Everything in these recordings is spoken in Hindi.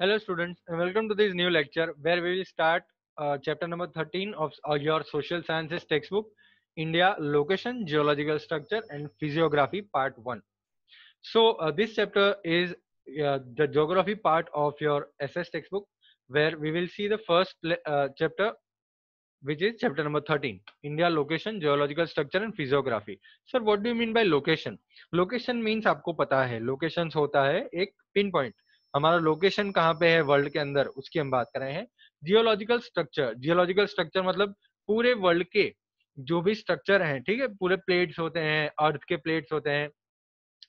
Hello students and welcome to this new lecture where we will start uh, chapter number 13 of uh, your social sciences textbook India location geological structure and physiography part 1 so uh, this chapter is uh, the geography part of your SS textbook where we will see the first uh, chapter which is chapter number 13 India location geological structure and physiography sir what do you mean by location location means आपको पता है locations होता है एक pinpoint हमारा लोकेशन कहाँ पे है वर्ल्ड के अंदर उसकी हम बात कर रहे हैं जियोलॉजिकल स्ट्रक्चर जियोलॉजिकल स्ट्रक्चर मतलब पूरे वर्ल्ड के जो भी स्ट्रक्चर हैं ठीक है पूरे प्लेट्स होते हैं अर्थ के प्लेट्स होते हैं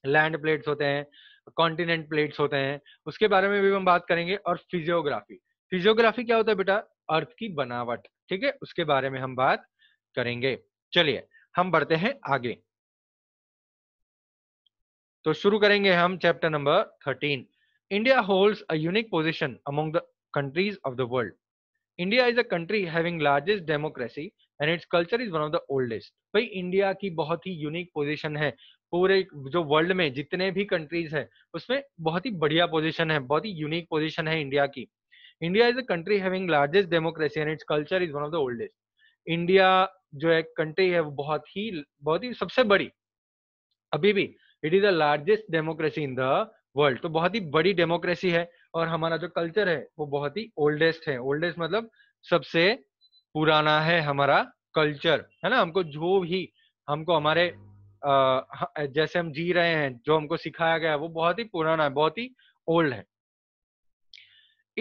लैंड प्लेट्स होते हैं कॉन्टिनेंट प्लेट्स होते हैं उसके बारे में भी हम बात करेंगे और फिजियोग्राफी फिजियोग्राफी क्या होता है बेटा अर्थ की बनावट ठीक है उसके बारे में हम बात करेंगे चलिए हम बढ़ते हैं आगे तो शुरू करेंगे हम chapter number thirteen India holds a unique position among the countries of the world. India is a country having largest democracy and it's culture is one of the oldest भाई इंडिया की बहुत ही यूनिक पोजिशन है पूरे जो वर्ल्ड में जितने भी कंट्रीज है उसमें बहुत ही बढ़िया पोजिशन है बहुत ही यूनिक पोजिशन है इंडिया की India is a country having largest democracy and it's culture is one of the oldest India जो एक कंट्री है वो बहुत ही बहुत ही सबसे बड़ी अभी भी it is the largest democracy in the world तो बहुत ही बड़ी डेमोक्रेसी है और हमारा जो कल्चर है वो बहुत ही ओल्डेस्ट है ओल्डेस्ट मतलब सबसे पुराना है हमारा कल्चर है ना हमको जो भी हमको हमारे आ, जैसे हम जी रहे हैं जो हमको सिखाया गया है वो बहुत ही पुराना है बहुत ही ओल्ड है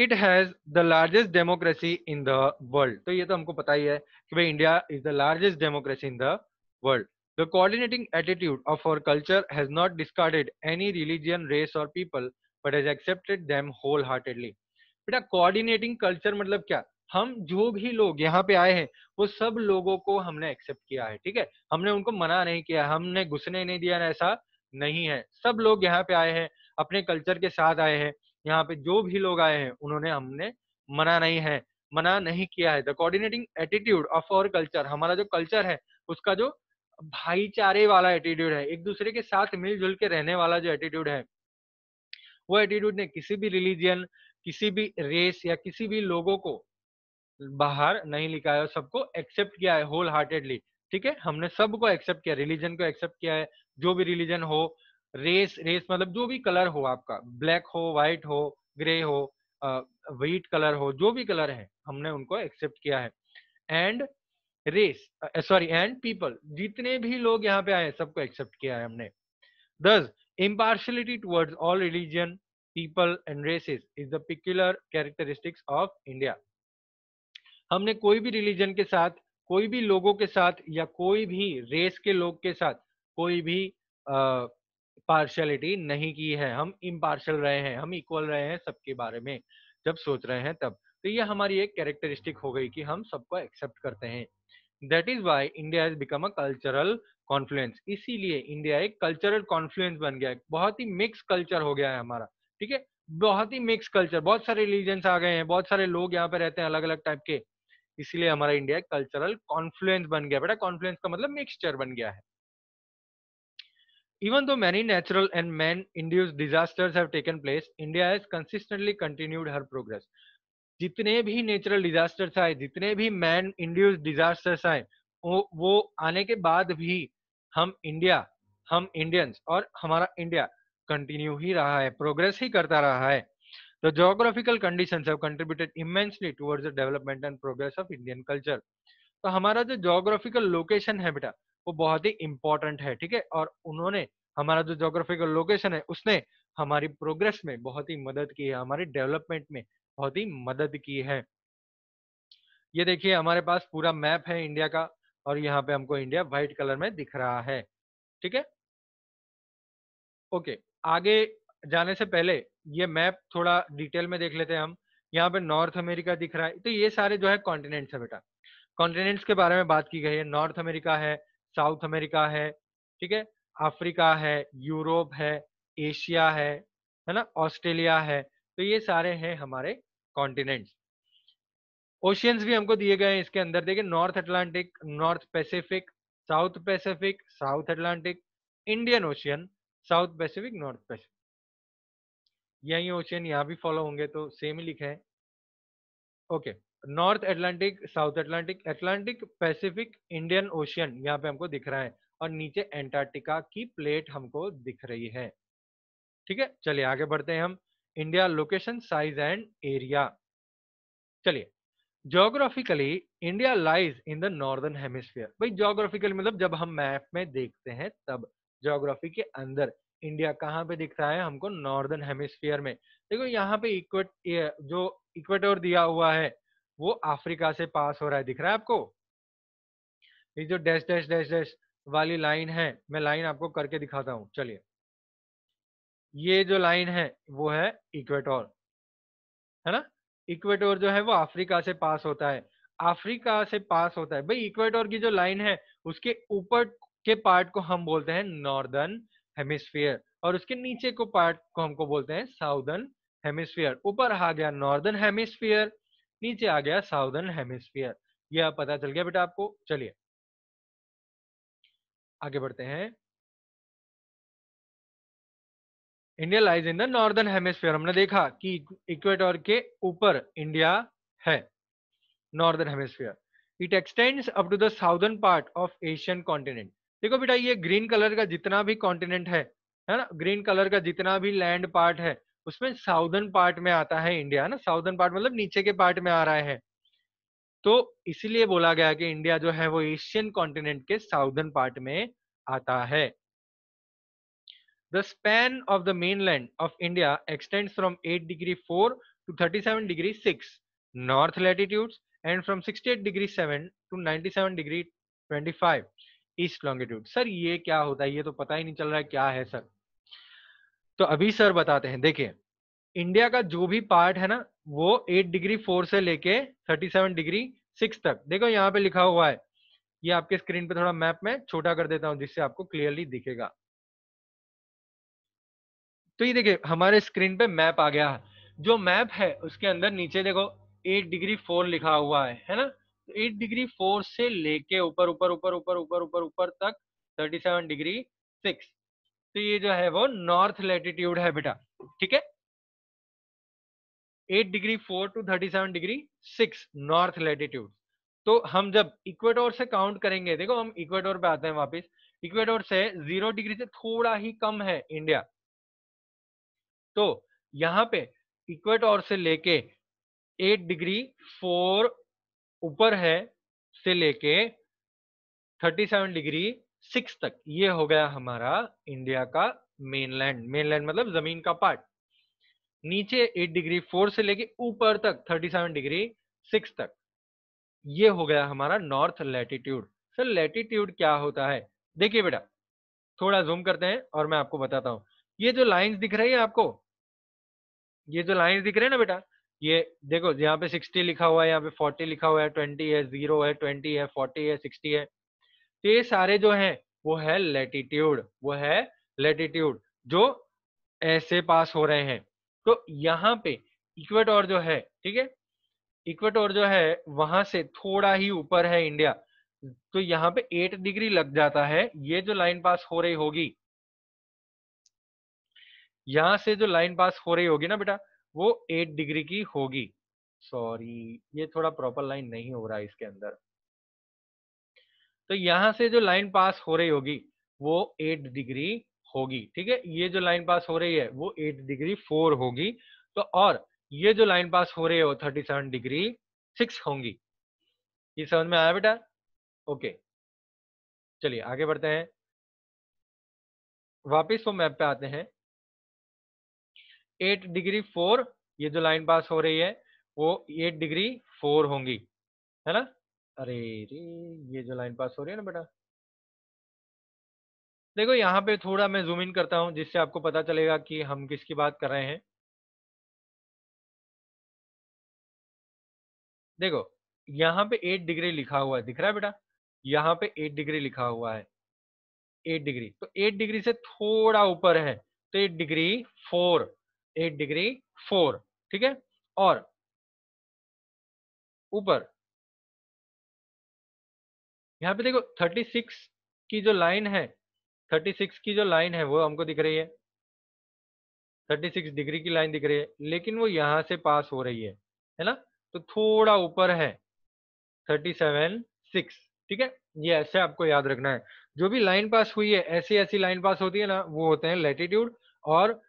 it has the largest democracy in the world तो ये तो हमको पता ही है कि भाई India is the largest democracy in the world The coordinating attitude of our culture has not discarded any religion, race, or people, but has accepted them wholeheartedly. beta coordinating culture matlab मतलब kya हम जो भी लोग यहाँ पे आए हैं वो सब लोगों को हमने एक्सेप्ट किया है ठीक है हमने उनको मना नहीं किया हमने घुसने नहीं दिया ऐसा नहीं है सब लोग यहाँ पे आए हैं अपने कल्चर के साथ आए हैं यहाँ पे जो भी लोग आए हैं उन्होंने हमने मना नहीं है मना नहीं किया है the coordinating attitude of our culture हमारा जो कल्चर है उसका जो भाईचारे वाला एटीट्यूड है एक दूसरे के साथ मिलजुल के रहने वाला जो एटीट्यूड है वो एटीट्यूड ने किसी भी रिलीजियन किसी भी रेस या किसी भी लोगों को बाहर नहीं निकाला है सबको एक्सेप्ट किया है होल हार्टेडली ठीक है हमने सबको एक्सेप्ट किया रिलीजन को एक्सेप्ट किया है जो भी रिलीजन हो रेस रेस मतलब जो भी कलर हो आपका ब्लैक हो व्हाइट हो ग्रे हो व्हीट कलर हो जो भी कलर है हमने उनको एक्सेप्ट किया है and race sorry and people जितने भी लोग यहाँ पे आए सबको एक्सेप्ट किया है हमने this impartiality towards all religion people and races is the peculiar characteristics of India हमने कोई भी रिलीजन के साथ कोई भी लोगों के साथ या कोई भी रेस के लोग के साथ कोई भी पार्शलिटी नहीं की है हम इम्पार्शल रहे हैं हम इक्वल रहे हैं सबके बारे में जब सोच रहे हैं तब तो ये हमारी एक कैरेक्टरिस्टिक हो गई कि हम सबको एक्सेप्ट करते हैं that is why India has become a cultural confluence इसीलिए इंडिया एक कल्चरल कॉन्फ्लुएंस बन गया है बहुत ही मिक्स कल्चर हो गया है हमारा ठीक है बहुत ही मिक्स कल्चर बहुत सारे रिलीजन्स आ गए हैं बहुत सारे लोग यहाँ पे रहते हैं अलग अलग टाइप के इसीलिए हमारा इंडिया एक कल्चरल कॉन्फ्लुएंस बन गया बेटा कॉन्फ्लुएंस का मतलब मिक्सचर बन गया है Even though many natural and man-induced disasters have taken place, India has consistently continued her progress. जितने भी नेचुरल डिजास्टर्स आए जितने भी मैन इंड्यूस डिजास्टर्स आए वो वो आने के बाद भी हम इंडिया हम इंडियंस और हमारा इंडिया कंटिन्यू ही रहा है प्रोग्रेस ही करता रहा है तो geographical condition contributed immensely towards towards the development and progress of तो हमारा जो जोग्राफिकल लोकेशन है बेटा वो बहुत ही इम्पोर्टेंट है ठीक है और उन्होंने हमारा जो जोग्राफिकल लोकेशन है उसने हमारी प्रोग्रेस में बहुत ही मदद की है हमारी डेवलपमेंट में बहुत ही मदद की है ये देखिए हमारे पास पूरा मैप है इंडिया का और यहाँ पे हमको इंडिया व्हाइट कलर में दिख रहा है ठीक है ओके आगे जाने से पहले ये मैप थोड़ा डिटेल में देख लेते हैं हम यहाँ पे नॉर्थ अमेरिका दिख रहा है तो ये सारे जो है कॉन्टिनेंट्स है बेटा कॉन्टिनेंट्स के बारे में बात की गई है नॉर्थ अमेरिका है साउथ अमेरिका है ठीक है अफ्रीका है यूरोप है एशिया है है ना ऑस्ट्रेलिया है तो ये सारे हैं हमारे कॉन्टिनेंट्स ओशियंस भी हमको दिए गए हैं इसके अंदर देखिए north Atlantic north Pacific south Pacific south Atlantic Indian ocean south Pacific north Pacific यही ओशियन यहाँ भी फॉलो होंगे तो सेम ही लिखे हैं okay north Atlantic south Atlantic Atlantic Pacific Indian ocean यहाँ पे हमको दिख रहा है और नीचे एंटार्क्टिका की प्लेट हमको दिख रही है ठीक है चलिए आगे बढ़ते हैं हम India location size and area चलिए geographically India lies in the northern hemisphere भाई जोग्राफिकली मतलब जब हम मैप में देखते हैं तब जोग्राफी के अंदर इंडिया कहाँ पे दिखता है हमको नॉर्दर्न हेमिस्फीयर में देखो यहाँ पे इक्वेट जो इक्वेटोर दिया हुआ है वो अफ्रीका से पास हो रहा है दिख रहा है आपको ये जो डैश डैश डैश डैश वाली लाइन है मैं लाइन आपको करके दिखाता हूँ चलिए ये जो लाइन है वो है इक्वेटोर है ना इक्वेटोर जो है वो अफ्रीका से पास होता है अफ्रीका से पास होता है भाई इक्वेटोर की जो लाइन है उसके ऊपर के पार्ट को हम बोलते हैं नॉर्दर्न हेमिस्फीयर और उसके नीचे को पार्ट को हमको बोलते हैं साउदर्न हेमिस्फीयर ऊपर आ गया नॉर्दर्न हेमिस्फीयर नीचे आ गया साउदर्न हेमिस्फीयर यह पता चल गया बेटा आपको चलिए आगे बढ़ते हैं India lies in the northern hemisphere हमने देखा कि इक्वेटर के ऊपर इंडिया है northern hemisphere it extends up to the southern part of Asian continent देखो बेटा ये ग्रीन कलर का जितना भी कॉन्टिनेंट है है ना ग्रीन कलर का जितना भी लैंड पार्ट है उसमें साउदर्न पार्ट में आता है इंडिया है ना साउदर्न पार्ट मतलब नीचे के पार्ट में आ रहा है तो इसीलिए बोला गया कि इंडिया जो है वो एशियन कॉन्टिनेंट के साउदर्न पार्ट में आता है The span of the mainland of India extends from 8 degree 4 to 37 degree 6 north latitudes and from 68 degree 7 to 97 degree 25 east longitude sir ये क्या होता है ये तो पता ही नहीं चल रहा है क्या है सर तो अभी सर बताते हैं देखिए इंडिया का जो भी पार्ट है ना वो 8 डिग्री 4 से लेके 37 डिग्री 6 तक देखो यहाँ पे लिखा हुआ है ये आपके स्क्रीन पे थोड़ा मैप में छोटा कर देता हूँ जिससे आपको क्लियरली दिखेगा तो ये देखिए हमारे स्क्रीन पे मैप आ गया है जो मैप है उसके अंदर नीचे देखो एट डिग्री फोर लिखा हुआ है है ना तो एट डिग्री फोर से लेके ऊपर ऊपर ऊपर ऊपर ऊपर ऊपर ऊपर तक थर्टी सेवन डिग्री सिक्स तो ये जो है वो नॉर्थ लेटिट्यूड है बेटा ठीक है eight degree four to thirty seven degree six north latitude तो हम जब इक्वेटोर से काउंट करेंगे देखो हम इक्वेटोर पे आते हैं वापस इक्वेटोर से जीरो डिग्री से थोड़ा ही कम है इंडिया तो यहाँ पे इक्वेटोर से लेके एट डिग्री फोर ऊपर है से लेके थर्टी सेवन डिग्री सिक्स तक ये हो गया हमारा इंडिया का मेनलैंड मेनलैंड मतलब जमीन का पार्ट नीचे एट डिग्री फोर से लेके ऊपर तक थर्टी सेवन डिग्री सिक्स तक ये हो गया हमारा नॉर्थ लैटिट्यूड सर लैटिट्यूड क्या होता है देखिए बेटा थोड़ा जूम करते हैं और मैं आपको बताता हूं ये जो लाइंस दिख रही है आपको ये जो लाइन दिख रहे हैं ना बेटा ये देखो यहाँ पे 60 लिखा हुआ है यहाँ पे 40 लिखा हुआ है 20 है जीरो है 20 है 40 है 60 है तो ये सारे जो हैं वो है लेटीट्यूड वो है लेटीट्यूड जो ऐसे पास हो रहे हैं तो यहाँ पे इक्वेटोर जो है ठीक है इक्वेटोर जो है वहां से थोड़ा ही ऊपर है इंडिया तो यहाँ पे एट डिग्री लग जाता है ये जो लाइन पास हो रही होगी यहां से जो लाइन पास हो रही होगी ना बेटा वो एट डिग्री की होगी सॉरी ये थोड़ा प्रॉपर लाइन नहीं हो रहा है इसके अंदर तो यहां से जो लाइन पास हो रही होगी वो एट डिग्री होगी ठीक है ये जो लाइन पास हो रही है वो एट डिग्री फोर होगी तो और ये जो लाइन पास हो रही है वो थर्टी सेवन डिग्री सिक्स होंगी ये समझ में आया बेटा ओके चलिए आगे बढ़ते हैं वापिस वो मैप पे आते हैं एट डिग्री फोर ये जो लाइन पास हो रही है वो एट डिग्री फोर होंगी है ना अरे रे ये जो लाइन पास हो रही है ना बेटा देखो यहाँ पे थोड़ा मैं जूम इन करता हूँ जिससे आपको पता चलेगा कि हम किसकी बात कर रहे हैं देखो यहाँ पे एट डिग्री लिखा हुआ है दिख रहा है बेटा यहाँ पे एट डिग्री लिखा हुआ है एट डिग्री तो एट डिग्री से थोड़ा ऊपर है तो eight degree four eight degree four ठीक है और ऊपर यहाँ पे देखो 36 की जो लाइन है 36 की जो लाइन है वो हमको दिख रही है 36 डिग्री की लाइन दिख रही है लेकिन वो यहां से पास हो रही है है ना तो थोड़ा ऊपर है 37 सिक्स ठीक है ये ऐसे आपको याद रखना है जो भी लाइन पास हुई है ऐसी ऐसी लाइन पास होती है ना वो होते हैं लेटिट्यूड और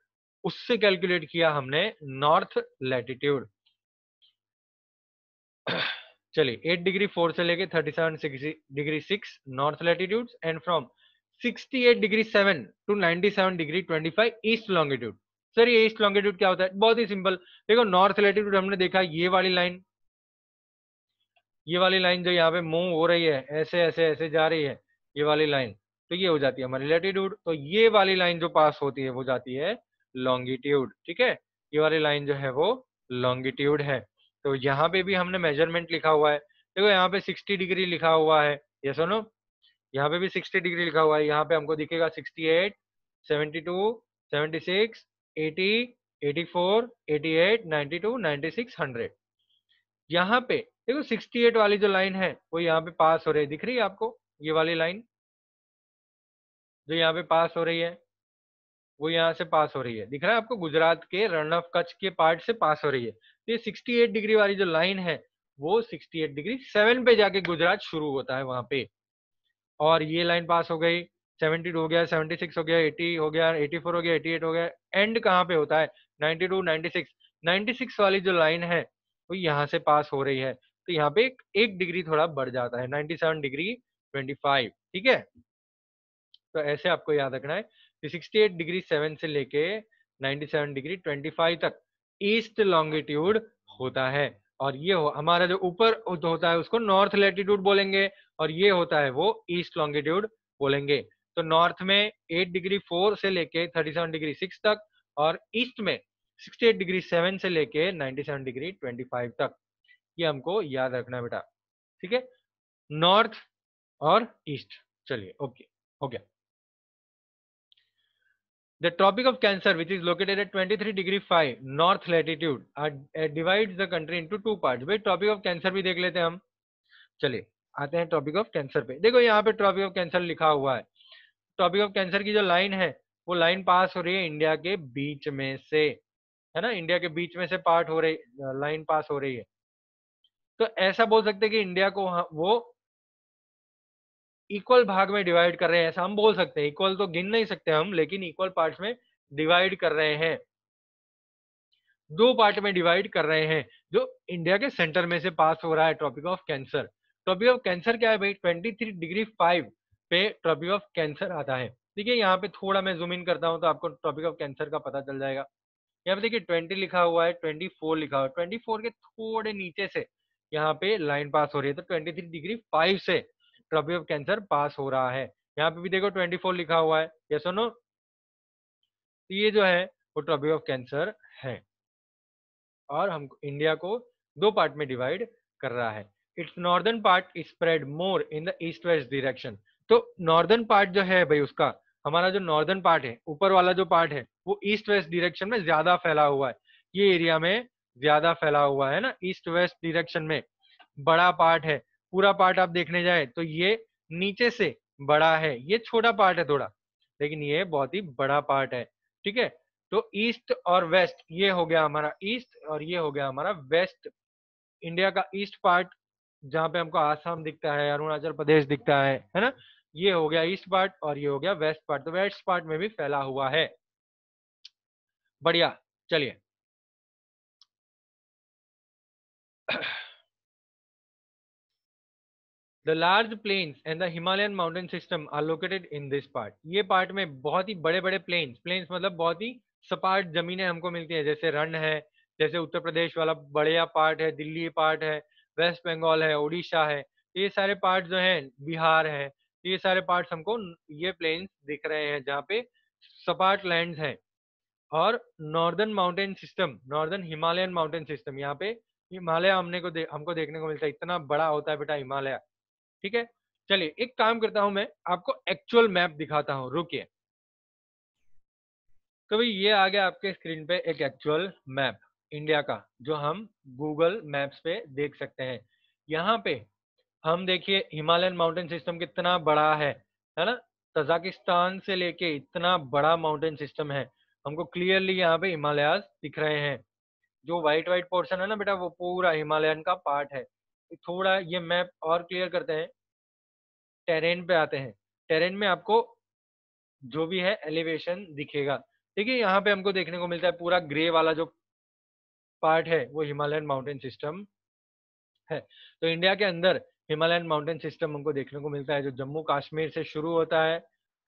उससे कैलकुलेट किया हमने नॉर्थ लैटिट्यूड चलिए एट डिग्री फोर से लेके seven degree six north latitude and from 68 degree 7 to 97 degree 25 east longitude sir ये ईस्ट लॉन्गिट्यूड क्या होता है बहुत ही सिंपल देखो नॉर्थ लैटिट्यूड हमने देखा ये वाली लाइन ये वाली लाइन जो यहाँ पे मूव हो रही है ऐसे ऐसे ऐसे जा रही है ये वाली लाइन तो ये हो जाती है हमारी लैटिट्यूड तो ये वाली लाइन जो पास होती है वो जाती है लॉन्गिट्यूड ठीक है ये वाली लाइन जो है वो लॉन्गिट्यूड है तो यहाँ पे भी हमने मेजरमेंट लिखा हुआ है देखो यहाँ पे 60 डिग्री लिखा हुआ है ये सुनो यहाँ पे भी 60 डिग्री लिखा हुआ है यहाँ पे हमको दिखेगा 68, 72, 76, 80, 84, 88, 92, 96, 100 यहाँ पे देखो 68 वाली जो लाइन है वो यहाँ पे पास हो रही है दिख रही है आपको ये वाली लाइन जो यहाँ पे पास हो रही है वो यहाँ से पास हो रही है दिख रहा है आपको गुजरात के रण ऑफ कच्छ के पार्ट से पास हो रही है तो ये 68 डिग्री वाली जो लाइन है वो 68 डिग्री सेवन पे जाके गुजरात शुरू होता है वहां पे और ये लाइन पास हो गई 72 हो गया 76 हो गया 80 हो गया 84 हो गया 88 हो गया एंड कहाँ पे होता है 92 96 96 वाली जो लाइन है वो यहाँ से पास हो रही है तो यहाँ पे एक, एक डिग्री थोड़ा बढ़ जाता है 97 डिग्री 25 ठीक है तो ऐसे आपको याद रखना है सिक्सटी 68 डिग्री 7 से लेके 97 डिग्री 25 तक ईस्ट लॉन्गिट्यूड होता है और ये हो हमारा जो ऊपर होता है उसको नॉर्थ लेटीट्यूड बोलेंगे और ये होता है वो ईस्ट लॉन्गिट्यूड बोलेंगे तो नॉर्थ में 8 डिग्री 4 से लेके 37 डिग्री 6 तक और ईस्ट में 68 डिग्री 7 से लेके 97 डिग्री 25 तक ये हमको याद रखना बेटा ठीक है नॉर्थ और ईस्ट चलिए ओके हो गया The Tropic of Cancer, which is located at 23 degree 5 north latitude, are, uh, uh, divides the country into two parts. भाई Tropic of Cancer भी देख लेते हैं हम चलिए आते हैं टॉपिक ऑफ कैंसर पे देखो यहाँ पे ट्रॉपिक ऑफ कैंसर लिखा हुआ है टॉपिक ऑफ कैंसर की जो लाइन है वो लाइन पास हो रही है इंडिया के बीच में से है ना इंडिया के बीच में से पार्ट हो रही लाइन uh, पास हो रही है तो ऐसा बोल सकते हैं कि इंडिया को वो इक्वल भाग में डिवाइड कर रहे हैं ऐसा हम बोल सकते हैं इक्वल तो गिन नहीं सकते हम लेकिन इक्वल पार्ट्स में डिवाइड कर रहे हैं दो पार्ट में डिवाइड कर रहे हैं जो इंडिया के सेंटर में से पास हो रहा है tropic of cancer tropic of cancer क्या है भाई ट्वेंटी थ्री डिग्री फाइव पे ट्रॉपिक ऑफ कैंसर आता है देखिए यहाँ पे थोड़ा मैं जूम इन करता हूँ तो आपको टॉपिक ऑफ कैंसर का पता चल जाएगा यहाँ पे देखिए ट्वेंटी लिखा हुआ है ट्वेंटी फोर लिखा हुआ है ट्वेंटी फोर के थोड़े नीचे से यहाँ पे लाइन पास हो रही है तो ट्वेंटी थ्री डिग्री फाइव से ट्रॉफी ऑफ कैंसर पास हो रहा है यहाँ पे भी देखो 24 लिखा हुआ है ये सुनो तो ये जो है वो ट्रॉफी ऑफ कैंसर है और हम इंडिया को दो पार्ट में डिवाइड कर रहा है its northern part spread more in the east west direction तो नॉर्दर्न पार्ट जो है भाई उसका हमारा जो नॉर्दर्न पार्ट है ऊपर वाला जो पार्ट है वो ईस्ट वेस्ट डिरेक्शन में ज्यादा फैला हुआ है ये एरिया में ज्यादा फैला हुआ है ना ईस्ट वेस्ट डिरेक्शन में बड़ा पार्ट है पूरा पार्ट आप देखने जाए तो ये नीचे से बड़ा है ये छोटा पार्ट है थोड़ा लेकिन ये बहुत ही बड़ा पार्ट है ठीक है तो ईस्ट और वेस्ट ये हो गया हमारा ईस्ट और ये हो गया हमारा वेस्ट इंडिया का ईस्ट पार्ट जहां पे हमको आसाम दिखता है अरुणाचल प्रदेश दिखता है है ना ये हो गया ईस्ट पार्ट और ये हो गया वेस्ट पार्ट तो वेस्ट पार्ट में भी फैला हुआ है बढ़िया चलिए the large plains and the Himalayan mountain system are located in this part ये पार्ट में बहुत ही बड़े बड़े प्लेन्स प्लेन्स मतलब बहुत ही सपाट जमीनें हमको मिलती हैं जैसे रण है जैसे उत्तर प्रदेश वाला बड़िया पार्ट है दिल्ली पार्ट है वेस्ट बंगाल है उड़ीसा है तो ये सारे पार्ट जो है बिहार है तो ये सारे पार्ट हमको ये प्लेन्स दिख रहे हैं जहाँ पे सपाट लैंड है और northern mountain system northern Himalayan mountain system यहाँ पे हिमालय हमने को दे, हमको देखने को मिलता है इतना बड़ा होता है बेटा हिमालय ठीक है चलिए एक काम करता हूं मैं आपको एक्चुअल मैप दिखाता हूं रुकिए कभी तो ये आ गया आपके स्क्रीन पे एक एक्चुअल मैप इंडिया का जो हम गूगल मैप्स पे देख सकते हैं यहाँ पे हम देखिए हिमालयन माउंटेन सिस्टम कितना बड़ा है है ना तजाकिस्तान से लेके इतना बड़ा माउंटेन सिस्टम है हमको क्लियरली यहाँ पे हिमालयाज दिख रहे हैं जो व्हाइट व्हाइट पोर्शन है ना बेटा वो पूरा हिमालयन का पार्ट है थोड़ा ये मैप और क्लियर करते हैं टेरेन पे आते हैं टेरेन में आपको जो भी है एलिवेशन दिखेगा ठीक है यहाँ पे हमको देखने को मिलता है पूरा ग्रे वाला जो पार्ट है वो हिमालयन माउंटेन सिस्टम है तो इंडिया के अंदर हिमालयन माउंटेन सिस्टम हमको देखने को मिलता है जो जम्मू कश्मीर से शुरू होता है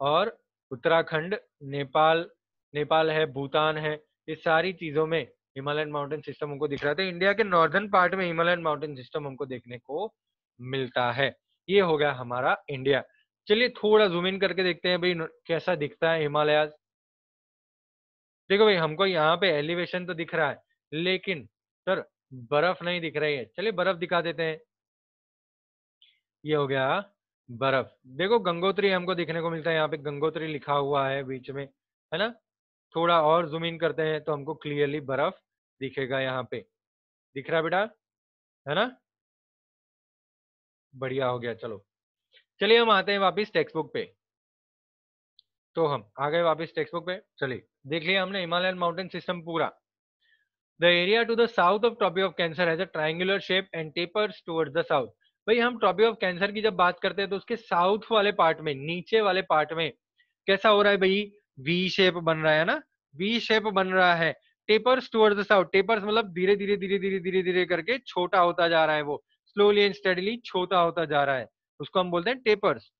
और उत्तराखंड नेपाल नेपाल है भूटान है ये सारी चीज़ों में हिमालयन माउंटेन सिस्टम हमको दिख रहा था इंडिया के नॉर्दर्न पार्ट में हिमालयन माउंटेन सिस्टम हमको देखने को मिलता है ये हो गया हमारा इंडिया चलिए थोड़ा जूम इन करके देखते हैं भाई कैसा दिखता है हिमालय देखो भाई हमको यहाँ पे एलिवेशन तो दिख रहा है लेकिन सर बर्फ नहीं दिख रही है चलिए बर्फ दिखा देते हैं ये हो गया बर्फ देखो गंगोत्री हमको देखने को मिलता है यहाँ पे गंगोत्री लिखा हुआ है बीच में है ना थोड़ा और जूम इन करते हैं तो हमको क्लियरली बर्फ दिखेगा यहाँ पे दिख रहा बेटा है ना बढ़िया हो गया चलो चलिए हम आते हैं वापस टेक्स्ट बुक पे तो हम आ गए वापस टेक्स्ट बुक पे चलिए देख लिया हमने हिमालयन माउंटेन सिस्टम पूरा the area to the south of tropic of cancer है a triangular shape and tapers toward the south भाई हम ट्रॉपी ऑफ कैंसर की जब बात करते हैं तो उसके साउथ वाले पार्ट में नीचे वाले पार्ट में कैसा हो रहा है भाई वी शेप बन रहा है ना वी शेप बन रहा है tapers toward the south tapers मतलब धीरे धीरे धीरे धीरे धीरे धीरे करके छोटा होता जा रहा है वो स्लोली एंड स्टडीली छोटा होता जा रहा है उसको हम बोलते हैं टेपर्स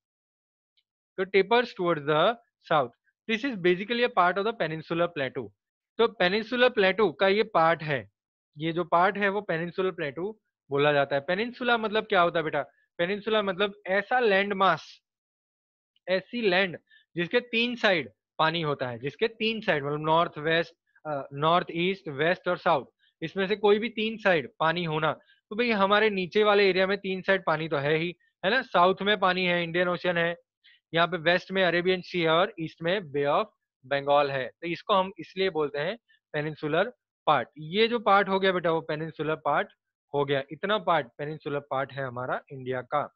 तो tapers toward the south this is basically a part of the peninsular plateau तो पेनिनसुलर प्लेटू का ये पार्ट है ये जो पार्ट है वो पेनिनसुलर प्लेटू बोला जाता है पेनिनसुला मतलब क्या होता है बेटा पेनिनसुला मतलब ऐसा लैंड मास ऐसी लैंड जिसके तीन साइड पानी होता है जिसके तीन साइड मतलब north west north east west और साउथ इसमें से कोई भी तीन साइड पानी होना तो भाई हमारे नीचे वाले एरिया में तीन साइड पानी तो है ही है ना साउथ में पानी है इंडियन ओशन है यहाँ पे वेस्ट में अरेबियन सी है और ईस्ट में बे ऑफ बंगाल है तो इसको हम इसलिए बोलते हैं पेनिनसुलर पार्ट ये जो पार्ट हो गया बेटा वो पेनिनसुलर पार्ट हो गया इतना पार्ट पेनिनसुलर पार्ट है हमारा इंडिया का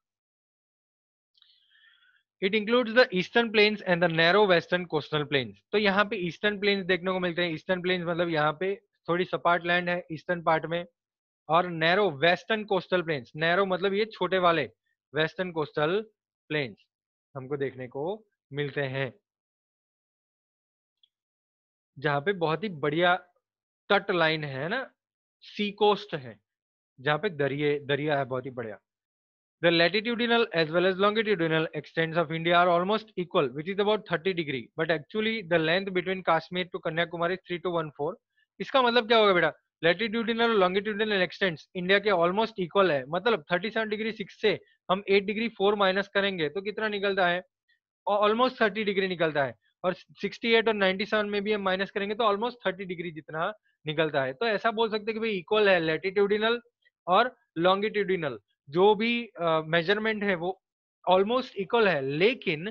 it includes the eastern plains and the narrow western coastal plains तो यहाँ पे ईस्टर्न प्लेन्स देखने को मिलते हैं ईस्टर्न प्लेन्स मतलब यहाँ पे थोड़ी सपाट लैंड है ईस्टर्न पार्ट में और narrow western coastal plains narrow मतलब ये छोटे वाले वेस्टर्न कोस्टल प्लेन्स हमको देखने को मिलते हैं जहाँ पे बहुत ही बढ़िया तट लाइन है ना सी कोस्ट है जहाँ पे दरिये दरिया है बहुत ही बढ़िया The latitudinal as well as longitudinal extents of India are almost equal, which is about 30 degree. But actually the length between Kashmir to Kanyakumari is 3 to 14 iska matlab kya hoga beta latitudinal longitudinal extents india ke almost equal hai matlab 37 degree 6 se hum 8 degree 4 minus karenge to kitna nikalta hai almost 30 degree nikalta hai और 68 और 97 में भी हम माइनस करेंगे तो ऑलमोस्ट 30 डिग्री जितना निकलता है तो ऐसा बोल सकते हैं कि भाई इक्वल है लेटिट्यूडिनल और लॉन्गिट्यूडिनल जो भी मेजरमेंट uh, है वो ऑलमोस्ट इक्वल है लेकिन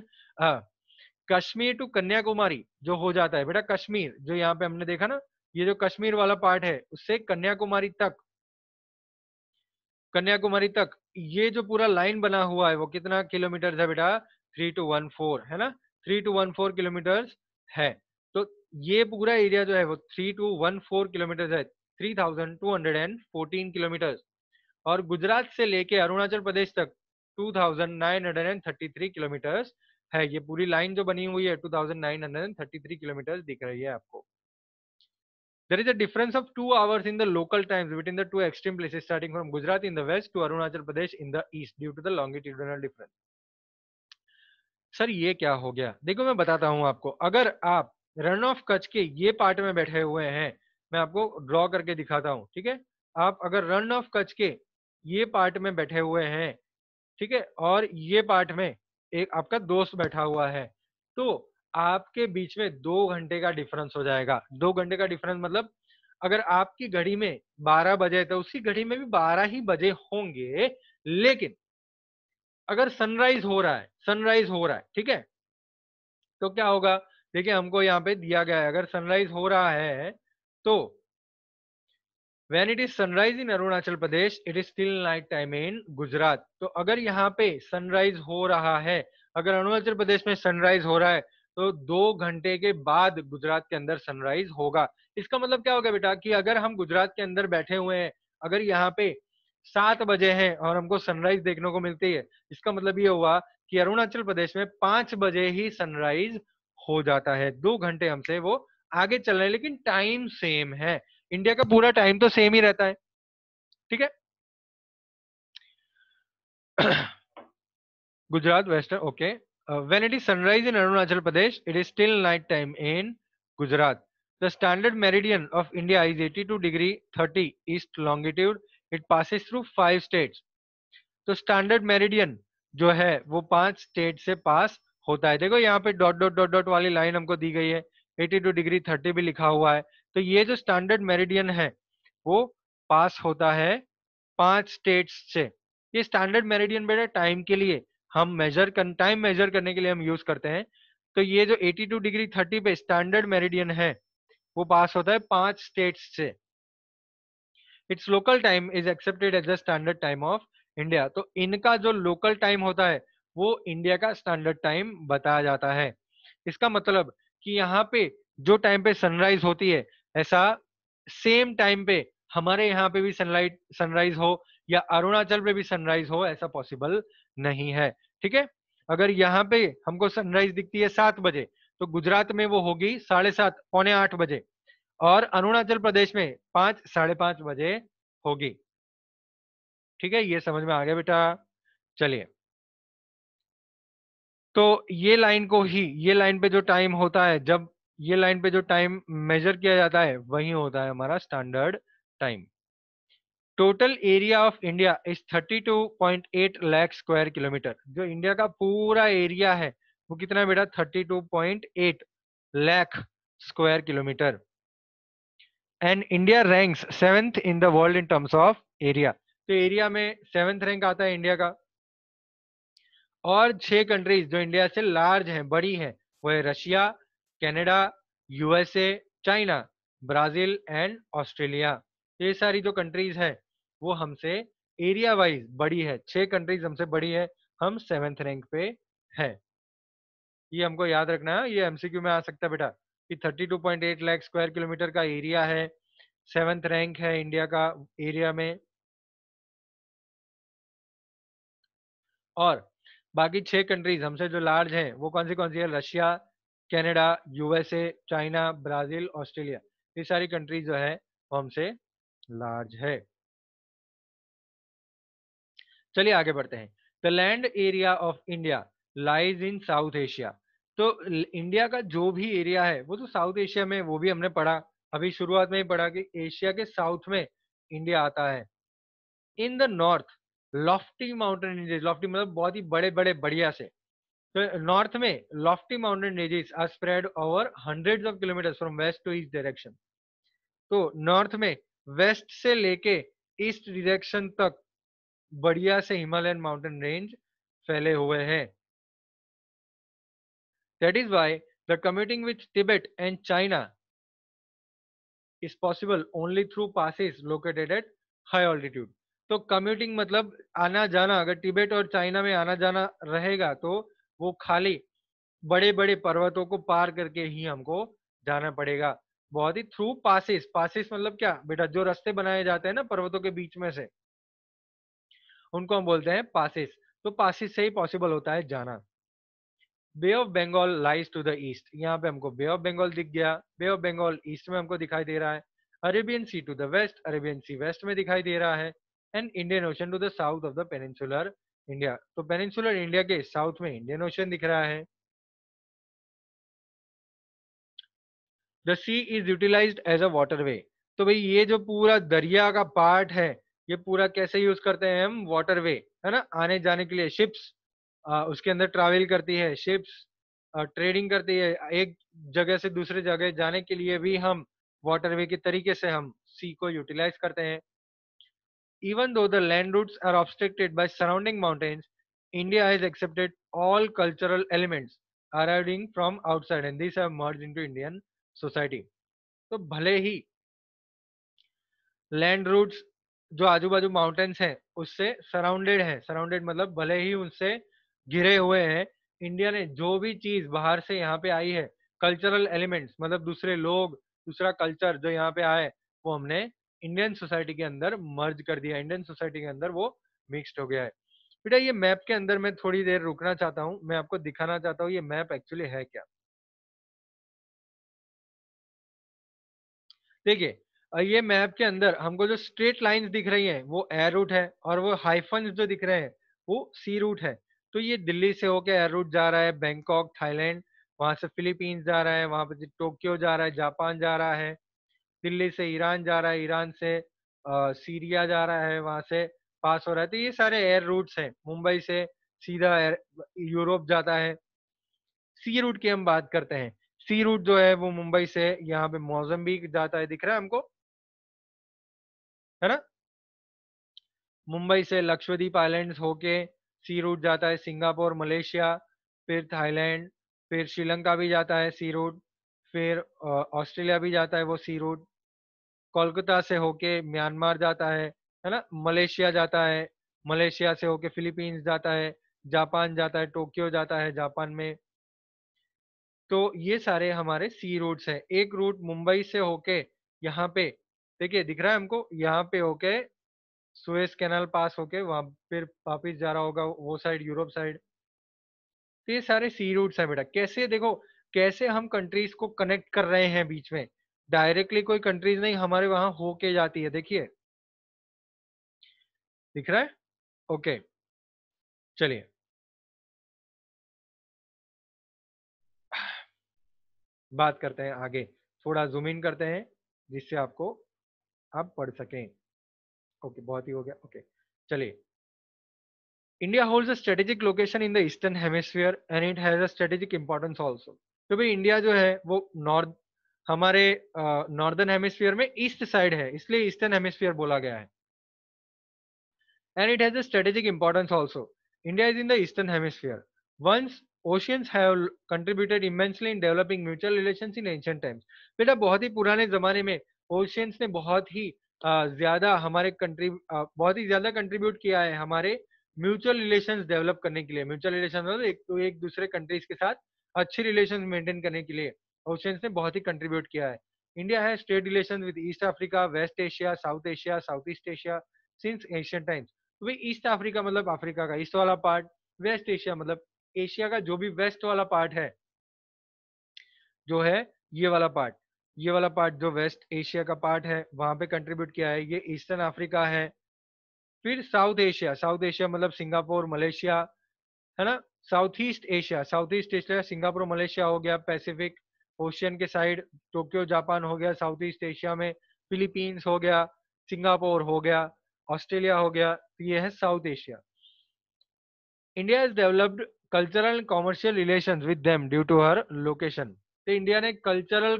uh, कश्मीर टू कन्याकुमारी जो हो जाता है बेटा कश्मीर जो यहाँ पे हमने देखा ना ये जो कश्मीर वाला पार्ट है उससे कन्याकुमारी तक कन्याकुमारी तक ये जो पूरा लाइन बना हुआ है वो कितना किलोमीटर है बेटा थ्री टू वन फोर है ना three two one four kilometre है तो ये पूरा एरिया जो है वो three two one four kilometre है three thousand two hundred and fourteen kilometres और गुजरात से लेके अरुणाचल प्रदेश तक 2933 किलोमीटर है ये पूरी लाइन जो बनी हुई है 2933 किलोमीटर दिख रही है आपको there is a difference of two hours in the local times between the two extreme places starting from Gujarat in the west to Arunachal Pradesh in the east due to the longitudinal difference sir ये क्या हो गया देखो मैं बताता हूं आपको अगर आप रन ऑफ कच के ये पार्ट में बैठे हुए हैं मैं आपको ड्रॉ करके दिखाता हूँ ठीक है आप अगर रन ऑफ कच के ये पार्ट में बैठे हुए हैं ठीक है और ये पार्ट में एक आपका दोस्त बैठा हुआ है तो आपके बीच में दो घंटे का डिफरेंस हो जाएगा दो घंटे का डिफरेंस मतलब अगर आपकी घड़ी में 12 बजे तो उसी घड़ी में भी 12 ही बजे होंगे लेकिन अगर सनराइज हो रहा है सनराइज हो रहा है ठीक है तो क्या होगा देखिए हमको यहाँ पे दिया गया है अगर सनराइज हो रहा है तो when it is sunrise in Arunachal Pradesh it is still night time in Gujarat तो अगर यहाँ पे सनराइज हो रहा है अगर अरुणाचल प्रदेश में सनराइज हो रहा है तो दो घंटे के बाद गुजरात के अंदर सनराइज होगा इसका मतलब क्या होगा बेटा कि अगर हम गुजरात के अंदर बैठे हुए हैं अगर यहाँ पे सात बजे हैं और हमको सनराइज देखने को मिलती है इसका मतलब ये हुआ कि अरुणाचल प्रदेश में पांच बजे ही सनराइज हो जाता है दो घंटे हमसे वो आगे चल रहे हैं लेकिन टाइम सेम है इंडिया का पूरा टाइम तो सेम ही रहता है ठीक है Gujarat western okay when it is sunrise in Arunachal Pradesh, it is still night time in Gujarat. The standard meridian of India is 82 degree 30 east longitude. It passes through five states. तो स्टैंडर्ड मेरिडियन जो है वो पांच स्टेट से पास होता है देखो यहाँ पे डॉट डॉट डॉट डॉट वाली लाइन हमको दी गई है 82 डिग्री 30 भी लिखा हुआ है तो ये जो स्टैंडर्ड मेरिडियन है वो पास होता है पांच स्टेट्स से ये स्टैंडर्ड मेरिडियन बेटा टाइम के लिए हम मेजर कर टाइम मेजर करने के लिए हम यूज करते हैं तो ये जो 82 डिग्री 30 पे स्टैंडर्ड मेरिडियन है वो पास होता है पांच स्टेट्स से its local time is accepted as the standard time of India तो इनका जो लोकल टाइम होता है वो इंडिया का स्टैंडर्ड टाइम बताया जाता है इसका मतलब कि यहाँ पे जो टाइम पे सनराइज होती है ऐसा सेम टाइम पे हमारे यहाँ पे भी सनलाइट सनराइज हो या अरुणाचल पे भी सनराइज हो ऐसा पॉसिबल नहीं है ठीक है अगर यहाँ पे हमको सनराइज दिखती है सात बजे तो गुजरात में वो होगी साढ़े सात पौने आठ बजे और अरुणाचल प्रदेश में पांच साढ़े पांच बजे होगी ठीक है ये समझ में आ गया बेटा चलिए तो ये लाइन को ही ये लाइन पे जो टाइम होता है जब ये लाइन पे जो टाइम मेजर किया जाता है वही होता है हमारा standard time total area of India is 32.8 lakh square kilometre जो इंडिया का पूरा एरिया है वो कितना बेटा 32.8 lakh square kilometre and India ranks seventh in the world in terms of area तो एरिया में सेवेंथ रैंक आता है इंडिया का और छह कंट्रीज जो इंडिया से लार्ज हैं बड़ी हैं वो है Russia Canada USA China Brazil and Australia ये सारी जो कंट्रीज है वो हमसे एरिया वाइज बड़ी है छह कंट्रीज हमसे बड़ी है हम सेवेंथ रैंक पे है ये हमको याद रखना है ये एमसीक्यू में आ सकता है बेटा कि 32.8 लाख स्क्वायर किलोमीटर का एरिया है सेवेंथ रैंक है इंडिया का एरिया में और बाकी छह कंट्रीज हमसे जो लार्ज हैं वो कौन सी कौन सी है Russia Canada USA China Brazil Australia ये सारी कंट्रीज जो है वो हमसे लार्ज है चलिए आगे बढ़ते हैं the land area of India lies in south Asia तो इंडिया का जो भी एरिया है वो तो साउथ एशिया में वो भी हमने पढ़ा अभी शुरुआत में ही पढ़ा कि एशिया के साउथ में इंडिया आता है in the north lofty mountain lofty मतलब बहुत ही बड़े बड़े बढ़िया से नॉर्थ में lofty mountain ranges are spread over hundred of kilometre from west to east direction तो नॉर्थ में वेस्ट से लेके ईस्ट डिरेक्शन तक बढ़िया से हिमालयन माउंटेन रेंज फैले हुए हैं that is why the commuting with Tibet and China is possible only through passes located at high altitude तो कम्यूटिंग मतलब आना जाना अगर टिबेट और चाइना में आना जाना रहेगा तो वो खाली बड़े बड़े पर्वतों को पार करके ही हमको जाना पड़ेगा बहुत ही थ्रू पासिस पासिस मतलब क्या बेटा जो रास्ते बनाए जाते हैं ना पर्वतों के बीच में से उनको हम बोलते हैं पासिस तो पासिस से ही पॉसिबल होता है जाना bay of Bengal lies to the east यहाँ पे हमको बे ऑफ बंगाल दिख गया बे ऑफ बंगाल ईस्ट में हमको दिखाई दे रहा है Arabian sea to the west Arabian sea west में दिखाई दे रहा है and Indian ocean to the south of the peninsular India तो पेनिनसुलर इंडिया के साउथ में इंडियन ओशन दिख रहा है the sea is utilise as a waterway तो भाई ये जो पूरा दरिया का पार्ट है ये पूरा कैसे यूज करते हैं हम वाटरवे है ना आने जाने के लिए शिप्स उसके अंदर ट्रैवल करती है शिप्स ट्रेडिंग करती है एक जगह से दूसरे जगह जाने के लिए भी हम वाटरवे के तरीके से हम सी को यूटिलाइज करते हैं even though the land routes are obstructed by surrounding mountains, India has accepted all cultural elements arriving from outside and these have merged into Indian society. so bhale hi land routes जो आजू बाजू माउंटेन्स हैं उससे सराउंडेड हैं सराउंडेड मतलब भले ही उनसे घिरे हुए हैं इंडिया ने जो भी चीज बाहर से यहाँ पे आई है कल्चरल एलिमेंट्स मतलब दूसरे लोग दूसरा कल्चर जो यहाँ पे आए वो हमने इंडियन सोसाइटी के अंदर मर्ज कर दिया इंडियन सोसाइटी के अंदर वो मिक्सड हो गया है बेटा ये मैप के अंदर मैं थोड़ी देर रुकना चाहता हूँ मैं आपको दिखाना चाहता हूँ ये मैप एक्चुअली है क्या देखिए ये मैप के अंदर हमको जो स्ट्रेट लाइंस दिख रही हैं वो एयर रूट है और वो हाइफन जो दिख रहे हैं वो सी रूट है तो ये दिल्ली से होके एयर रूट जा रहा है बैंकॉक थाईलैंड वहां से फिलीपींस जा रहा है वहां पर टोक्यो जा रहा है जापान जा रहा है दिल्ली से ईरान जा रहा है ईरान से आ, सीरिया जा रहा है वहां से पास हो रहा है तो ये सारे एयर रूट्स हैं मुंबई से सीधा यूरोप जाता है सी रूट की हम बात करते हैं सी रूट जो है वो मुंबई से यहाँ पे मौजम भी जाता है दिख रहा है हमको है ना मुंबई से लक्षद्वीप आइलैंड होके सी रूट जाता है सिंगापुर मलेशिया फिर थाईलैंड फिर श्रीलंका भी जाता है सी रूट फिर ऑस्ट्रेलिया भी जाता है वो सी रूट कोलकाता से होके म्यांमार जाता है है ना मलेशिया जाता है मलेशिया से होके फिलीपींस जाता है जापान जाता है टोक्यो जाता है जापान में तो ये सारे हमारे सी रूट्स हैं एक रूट मुंबई से होके यहाँ पे देखिए दिख रहा है हमको यहाँ पे होके सुएस कैनाल पास होके वहाँ फिर वापिस जा रहा होगा वो साइड यूरोप साइड तो ये सारे सी रूट्स हैं बेटा कैसे देखो कैसे हम कंट्रीज को कनेक्ट कर रहे हैं बीच में डायरेक्टली कोई कंट्रीज नहीं हमारे वहां होके जाती है देखिए दिख रहा है ओके चलिए बात करते हैं आगे थोड़ा जूम इन करते हैं जिससे आपको आप पढ़ सकें ओके बहुत ही हो गया ओके चलिए India holds a strategic location in the eastern hemisphere and it has a strategic importance also क्योंकि इंडिया जो है वो नॉर्थ हमारे नॉर्दर्न हेमिस्फीयर में ईस्ट साइड है इसलिए ईस्टर्न हेमिस्फीयर बोला गया है and it has a strategic importance also India is in the eastern hemisphere once oceans have contributed immensely in developing mutual relation in ancient times बेटा बहुत ही पुराने जमाने में ओशियंस ने बहुत ही ज्यादा हमारे कंट्री बहुत ही ज्यादा कंट्रीब्यूट किया है हमारे म्यूचुअल रिलेशन डेवलप करने के लिए म्यूचुअल मतलब रिलेशन एक, एक दूसरे कंट्रीज के साथ अच्छी रिलेशन मेंटेन करने के लिए ओशंस ने बहुत ही कंट्रीब्यूट किया है इंडिया है state relation with east Africa west Asia south Asia south east Asia since Asian times तो भाई ईस्ट अफ्रीका मतलब अफ्रीका का ईस्ट वाला पार्ट वेस्ट एशिया मतलब एशिया का जो भी वेस्ट वाला पार्ट है जो है ये वाला पार्ट ये वाला पार्ट जो वेस्ट एशिया का पार्ट है वहां पे कंट्रीब्यूट किया है ये ईस्टर्न अफ्रीका है फिर साउथ एशिया साउथ एशिया मतलब सिंगापुर मलेशिया है ना south east Asia south east Asia Singapore Malaysia हो गया पैसिफिक ओशियन के साइड टोक्यो जापान हो गया साउथ ईस्ट एशिया में फिलीपींस हो गया सिंगापुर हो गया ऑस्ट्रेलिया हो गया तो ये है south Asia India is developed cultural and commercial relation with them due to her location तो इंडिया ने कल्चरल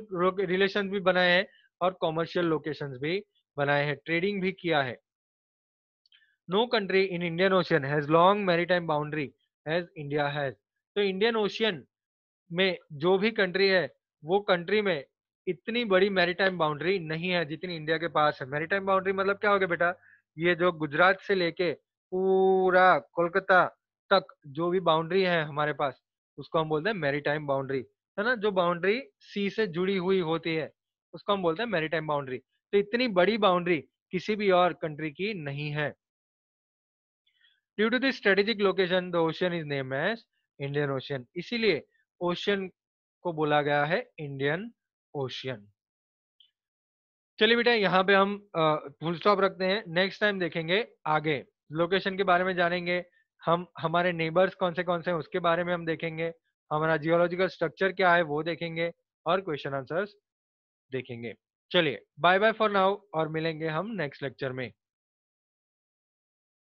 रिलेशन भी बनाए हैं और कॉमर्शियल लोकेशन भी बनाए हैं ट्रेडिंग भी किया है no country in Indian ocean has long time boundary as India has तो इंडियन ओशियन में जो भी कंट्री है वो कंट्री में इतनी बड़ी मैरीटाइम बाउंड्री नहीं है जितनी इंडिया के पास है मैरीटाइम बाउंड्री मतलब क्या हो गया बेटा ये जो गुजरात से लेके पूरा कोलकाता तक जो भी बाउंड्री है हमारे पास उसको हम बोलते हैं मैरीटाइम बाउंड्री है ना जो बाउंड्री सी से जुड़ी हुई होती है उसको हम बोलते हैं मैरीटाइम बाउंड्री तो इतनी बड़ी बाउंड्री किसी भी और कंट्री की नहीं है due to this strategic location the ocean is name as Indian ocean इसीलिए ओशियन को बोला गया है इंडियन ओशियन चलिए बेटा यहाँ पे हम फुल स्टॉप रखते हैं नेक्स्ट टाइम देखेंगे आगे लोकेशन के बारे में जानेंगे हम हमारे नेबर्स कौन से कौन से हैं उसके बारे में हम देखेंगे हमारा जियोलॉजिकल स्ट्रक्चर क्या है वो देखेंगे और क्वेश्चन आंसर्स देखेंगे चलिए बाय बाय फॉर नाउ और मिलेंगे हम नेक्स्ट लेक्चर में